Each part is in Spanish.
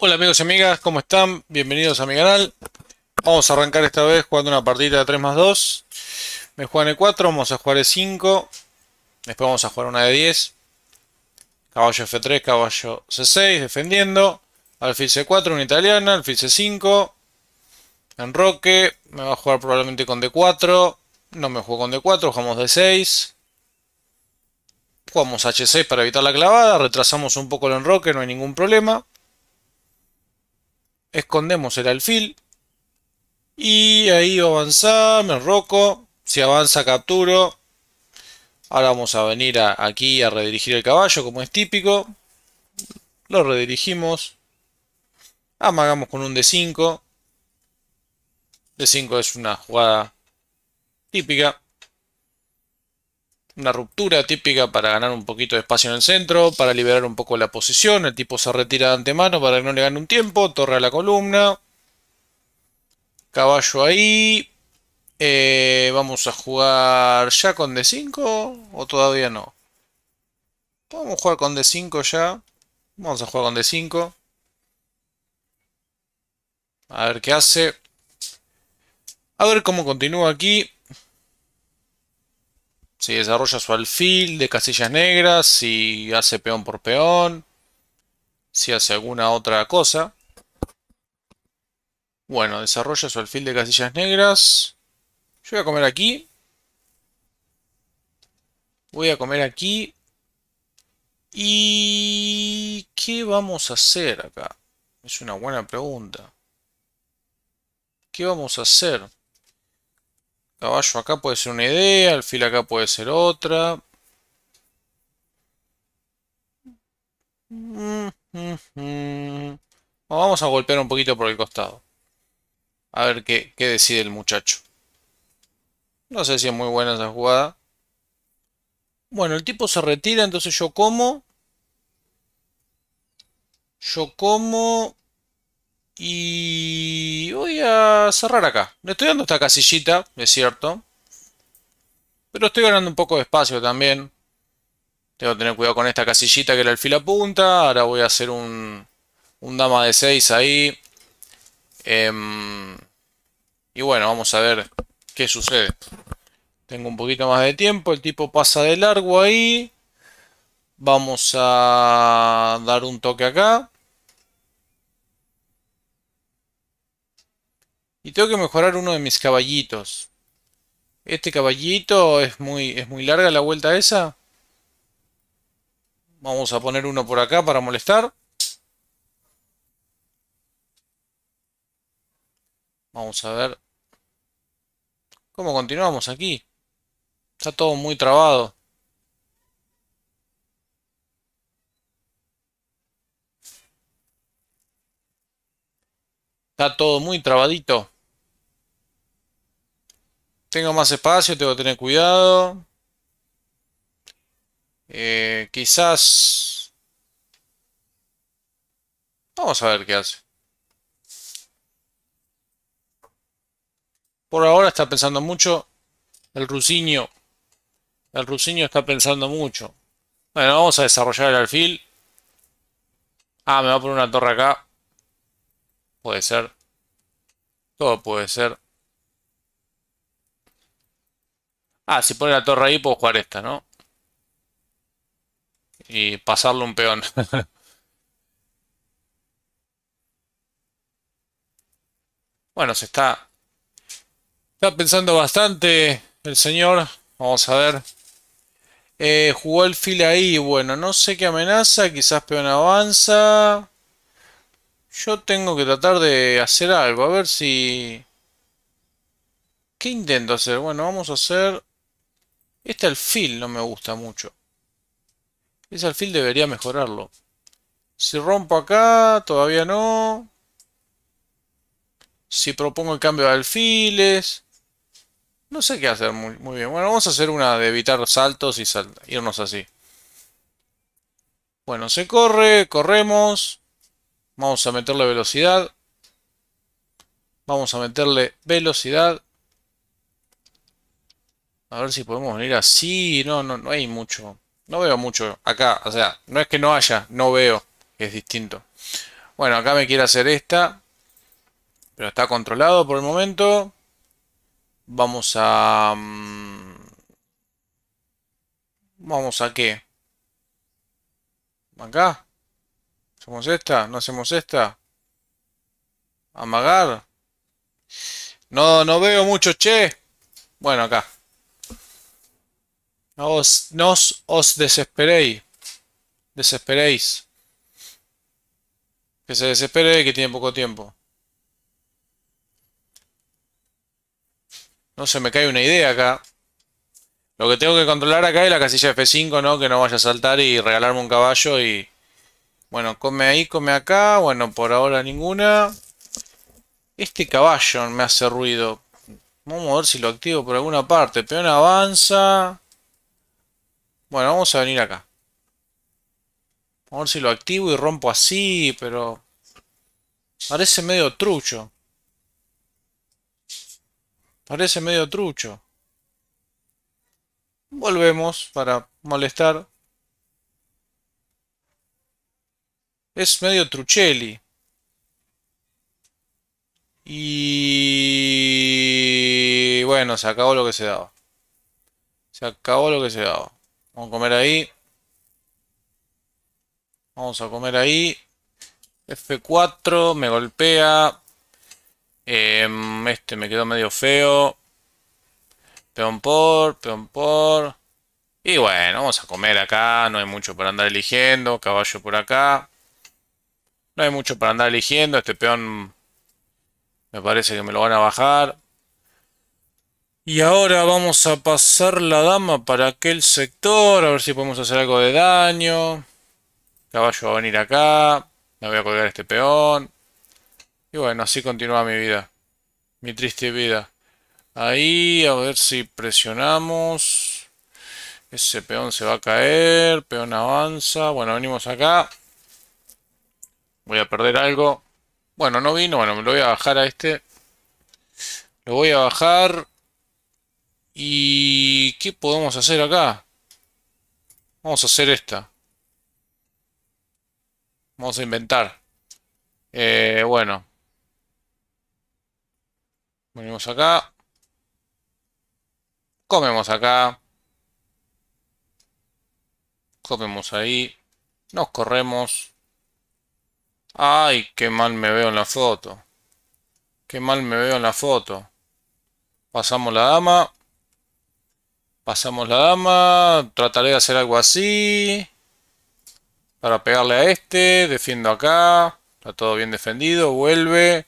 Hola amigos y amigas, ¿cómo están? Bienvenidos a mi canal. Vamos a arrancar esta vez jugando una partida de 3 más 2. Me juegan e 4, vamos a jugar e 5. Después vamos a jugar una de 10. Caballo F3, caballo C6, defendiendo. Alfil C4, una italiana. Alfil C5. Enroque. Me va a jugar probablemente con D4. No me juego con D4, jugamos D6. Jugamos H6 para evitar la clavada. Retrasamos un poco el enroque, no hay ningún problema escondemos el alfil y ahí va a avanzar, me roco si avanza capturo. Ahora vamos a venir aquí a redirigir el caballo como es típico. Lo redirigimos. Amagamos con un D5. D5 es una jugada típica una ruptura típica para ganar un poquito de espacio en el centro, para liberar un poco la posición, el tipo se retira de antemano para que no le gane un tiempo, torre a la columna, caballo ahí, eh, vamos a jugar ya con D5 o todavía no. Podemos jugar con D5 ya, vamos a jugar con D5. A ver qué hace. A ver cómo continúa aquí. Si desarrolla su alfil de casillas negras, si hace peón por peón, si hace alguna otra cosa. Bueno, desarrolla su alfil de casillas negras. Yo voy a comer aquí. Voy a comer aquí. ¿Y qué vamos a hacer acá? Es una buena pregunta. ¿Qué vamos a hacer? Caballo acá puede ser una idea, alfil acá puede ser otra. Mm, mm, mm. Vamos a golpear un poquito por el costado. A ver qué, qué decide el muchacho. No sé si es muy buena esa jugada. Bueno, el tipo se retira, entonces yo como. Yo como... Y voy a cerrar acá. Le estoy dando esta casillita, es cierto. Pero estoy ganando un poco de espacio también. Tengo que tener cuidado con esta casillita que era el fila punta. Ahora voy a hacer un, un dama de 6 ahí. Em, y bueno, vamos a ver qué sucede. Tengo un poquito más de tiempo. El tipo pasa de largo ahí. Vamos a dar un toque acá. Y tengo que mejorar uno de mis caballitos. Este caballito es muy, es muy larga la vuelta esa. Vamos a poner uno por acá para molestar. Vamos a ver. ¿Cómo continuamos aquí? Está todo muy trabado. Está todo muy trabadito. Tengo más espacio, tengo que tener cuidado. Eh, quizás... Vamos a ver qué hace. Por ahora está pensando mucho. El rusiño. El rusiño está pensando mucho. Bueno, vamos a desarrollar el alfil. Ah, me va a poner una torre acá. Puede ser. Todo puede ser. Ah, si pone la torre ahí, puedo jugar esta, ¿no? Y pasarle un peón. bueno, se está... Está pensando bastante el señor. Vamos a ver. Eh, jugó el file ahí. Bueno, no sé qué amenaza. Quizás peón avanza. Yo tengo que tratar de hacer algo. A ver si... ¿Qué intento hacer? Bueno, vamos a hacer... Este alfil no me gusta mucho. Ese alfil debería mejorarlo. Si rompo acá, todavía no. Si propongo el cambio de alfiles. No sé qué hacer muy, bien. Bueno, vamos a hacer una de evitar saltos y irnos así. Bueno, se corre, corremos. Vamos a meterle velocidad. Vamos a meterle velocidad. A ver si podemos venir así. No, no, no hay mucho. No veo mucho acá. O sea, no es que no haya, no veo. Es distinto. Bueno, acá me quiere hacer esta. Pero está controlado por el momento. Vamos a... Mm, ¿Vamos a qué? ¿Acá? ¿Hacemos esta? ¿No hacemos esta? ¿Amagar? No, no veo mucho, che. Bueno, acá. No os, desesperéis. Desesperéis. Que se desespere que tiene poco tiempo. No se me cae una idea acá. Lo que tengo que controlar acá es la casilla F5, ¿no? Que no vaya a saltar y regalarme un caballo y... Bueno, come ahí, come acá. Bueno, por ahora ninguna. Este caballo me hace ruido. Vamos a ver si lo activo por alguna parte. Peón avanza. Bueno, vamos a venir acá. a ver si lo activo y rompo así, pero... Parece medio trucho. Parece medio trucho. Volvemos para molestar. Es medio truchelli. Y... Bueno, se acabó lo que se daba. Se acabó lo que se daba. Vamos a comer ahí. Vamos a comer ahí. F4, me golpea. Em, este me quedó medio feo. Peón por, peón por. Y bueno, vamos a comer acá. No hay mucho para andar eligiendo. Caballo por acá. No hay mucho para andar eligiendo. Este peón me parece que me lo van a bajar. Y ahora vamos a pasar la dama para aquel sector, a ver si podemos hacer algo de daño. Caballo va a venir acá, me voy a colgar este peón. Y bueno, así continúa mi vida, mi triste vida. Ahí, a ver si presionamos. Ese peón se va a caer, peón avanza. Bueno, venimos acá. Voy a perder algo. Bueno, no vino, bueno, me lo voy a bajar a este. Lo voy a bajar. ¿Y qué podemos hacer acá? Vamos a hacer esta. Vamos a inventar. Eh, bueno. Venimos acá. Comemos acá. Comemos ahí. Nos corremos. Ay, qué mal me veo en la foto. Qué mal me veo en la foto. Pasamos la dama. Pasamos la dama. Trataré de hacer algo así. Para pegarle a este. Defiendo acá. Está todo bien defendido. Vuelve.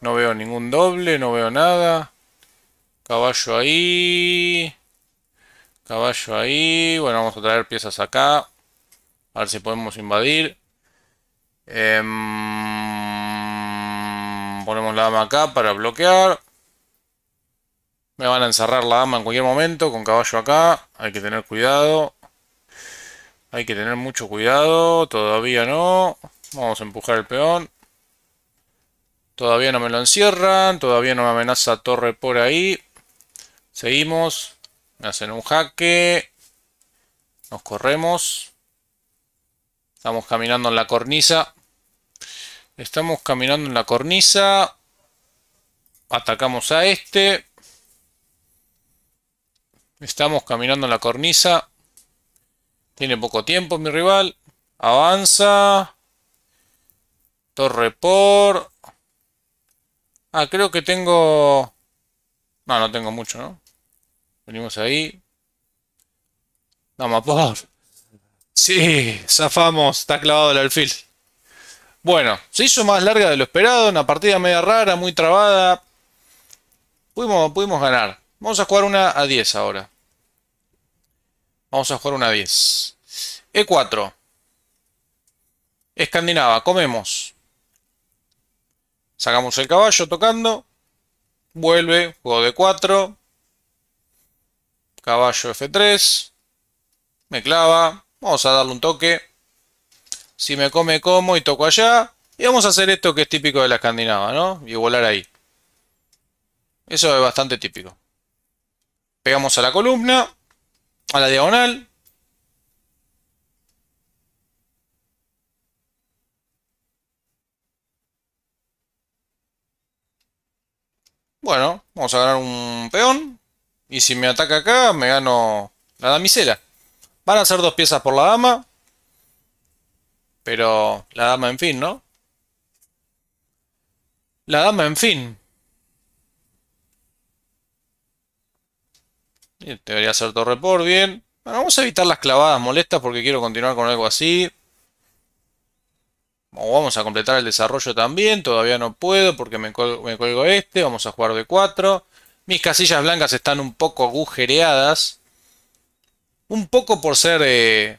No veo ningún doble. No veo nada. Caballo ahí. Caballo ahí. Bueno, vamos a traer piezas acá. A ver si podemos invadir. Em, ponemos la dama acá para bloquear. Me van a encerrar la dama en cualquier momento, con caballo acá. Hay que tener cuidado. Hay que tener mucho cuidado. Todavía no. Vamos a empujar el peón. Todavía no me lo encierran. Todavía no me amenaza torre por ahí. Seguimos. Me hacen un jaque. Nos corremos. Estamos caminando en la cornisa. Estamos caminando en la cornisa. Atacamos a este. Estamos caminando en la cornisa. Tiene poco tiempo mi rival. Avanza. Torre por... Ah, creo que tengo... No, no tengo mucho, ¿no? Venimos ahí. Dama por... Sí, zafamos. Está clavado el alfil. Bueno, se hizo más larga de lo esperado. Una partida media rara, muy trabada. Pudimos, pudimos ganar. Vamos a jugar una a 10 ahora. Vamos a jugar una a 10. E4. Escandinava, comemos. Sacamos el caballo tocando. Vuelve, juego de 4. Caballo F3. Me clava. Vamos a darle un toque. Si me come, como y toco allá. Y vamos a hacer esto que es típico de la escandinava, ¿no? Y volar ahí. Eso es bastante típico. Pegamos a la columna, a la diagonal. Bueno, vamos a ganar un peón. Y si me ataca acá, me gano la damisela. Van a ser dos piezas por la dama. Pero la dama en fin, ¿no? La dama en fin. debería ser torre por, bien. Bueno, vamos a evitar las clavadas molestas porque quiero continuar con algo así. vamos a completar el desarrollo también. Todavía no puedo porque me cuelgo, este. Vamos a jugar de 4. Mis casillas blancas están un poco agujereadas. Un poco por ser eh,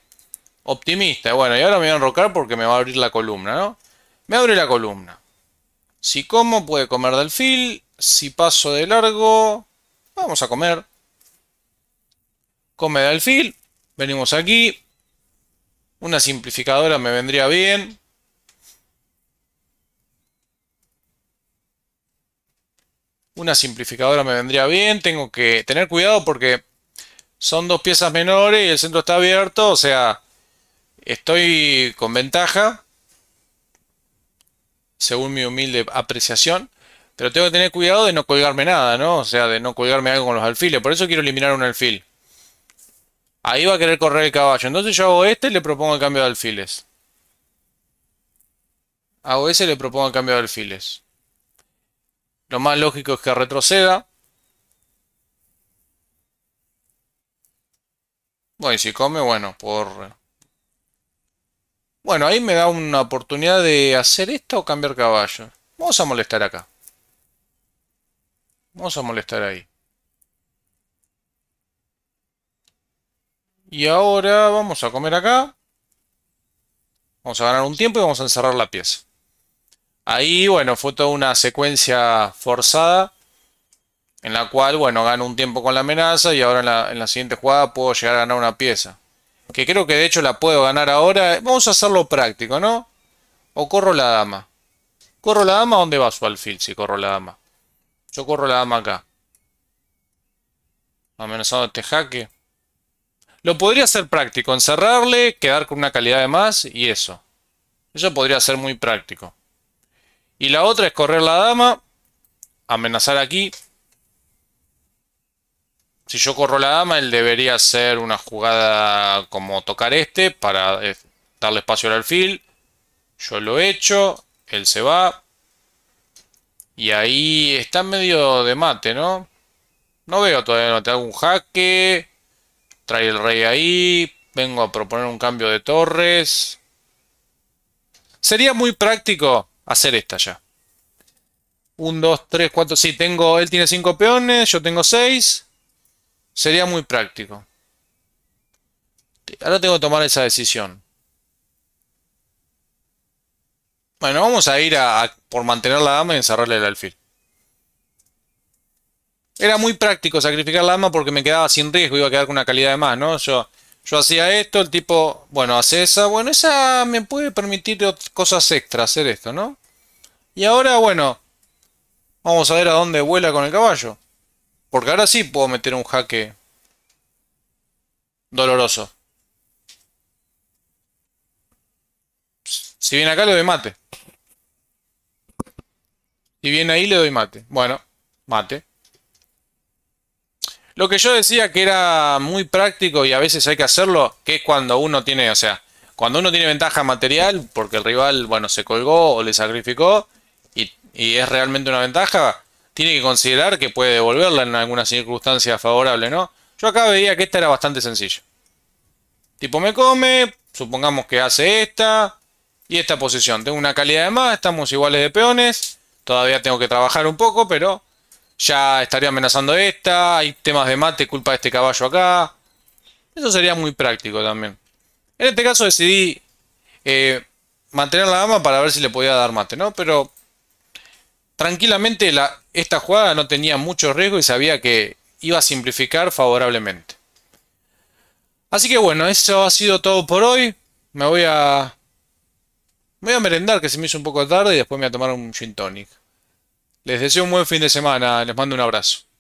optimista. Bueno, y ahora me voy a enrocar porque me va a abrir la columna, ¿no? Me abre la columna. Si como, puede comer del fil. Si paso de largo, vamos a comer come de alfil, venimos aquí, una simplificadora me vendría bien. Una simplificadora me vendría bien, tengo que tener cuidado porque son dos piezas menores y el centro está abierto, o sea, estoy con ventaja, según mi humilde apreciación. Pero tengo que tener cuidado de no colgarme nada, ¿no? O sea, de no colgarme algo con los alfiles. Por eso quiero eliminar un alfil. Ahí va a querer correr el caballo. Entonces yo hago este y le propongo el cambio de alfiles. Hago ese y le propongo el cambio de alfiles. Lo más lógico es que retroceda. Bueno, y si come, bueno, por... Bueno, ahí me da una oportunidad de hacer esto o cambiar caballo. Vamos a molestar acá. Vamos a molestar ahí. Y ahora vamos a comer acá. Vamos a ganar un tiempo y vamos a encerrar la pieza. Ahí, bueno, fue toda una secuencia forzada. En la cual, bueno, gano un tiempo con la amenaza y ahora en la, siguiente jugada puedo llegar a ganar una pieza. Que creo que de hecho la puedo ganar ahora. Vamos a hacerlo práctico, ¿no? O corro la dama. ¿Corro la dama? ¿Dónde va su alfil si corro la dama? Yo corro la dama acá. Amenazado este jaque. Lo podría hacer práctico, encerrarle, quedar con una calidad de más y eso. Eso podría ser muy práctico. Y la otra es correr la dama, amenazar aquí. Si yo corro la dama, él debería hacer una jugada como tocar este para eh, darle espacio al alfil. Yo lo echo, él se va. Y ahí está medio de mate, ¿no? No veo todavía, no te hago un jaque. Trae el rey ahí. Vengo a proponer un cambio de torres. Sería muy práctico hacer esta ya. 1, 2, 3, cuatro, Sí, tengo, él tiene cinco peones, yo tengo seis. Sería muy práctico. Ahora tengo que tomar esa decisión. Bueno, vamos a ir por mantener la dama y encerrarle el alfil. Era muy práctico sacrificar la arma porque me quedaba sin riesgo, iba a quedar con una calidad de más, ¿no? Yo, yo hacía esto, el tipo, bueno, hace esa, bueno, esa me puede permitir cosas extra hacer esto, ¿no? Y ahora, bueno, vamos a ver a dónde vuela con el caballo. Porque ahora sí puedo meter un jaque doloroso. Si viene acá le doy mate. Si viene ahí le doy mate. Bueno, mate. Lo que yo decía que era muy práctico y a veces hay que hacerlo, que es cuando uno tiene, o sea, cuando uno tiene ventaja material, porque el rival, bueno, se colgó o le sacrificó y, es realmente una ventaja, tiene que considerar que puede devolverla en alguna circunstancia favorable, ¿no? Yo acá veía que esta era bastante sencilla. Tipo me come, supongamos que hace esta y esta posición. Tengo una calidad de más, estamos iguales de peones. Todavía tengo que trabajar un poco, pero ya estaría amenazando esta, hay temas de mate, culpa de este caballo acá. Eso sería muy práctico también. En este caso decidí eh, mantener la dama para ver si le podía dar mate, ¿no? Pero tranquilamente esta jugada no tenía mucho riesgo y sabía que iba a simplificar favorablemente. Así que bueno, eso ha sido todo por hoy. Me voy a... voy a merendar que se me hizo un poco tarde y después me voy a tomar un gin tonic. Les deseo un buen fin de semana. Les mando un abrazo.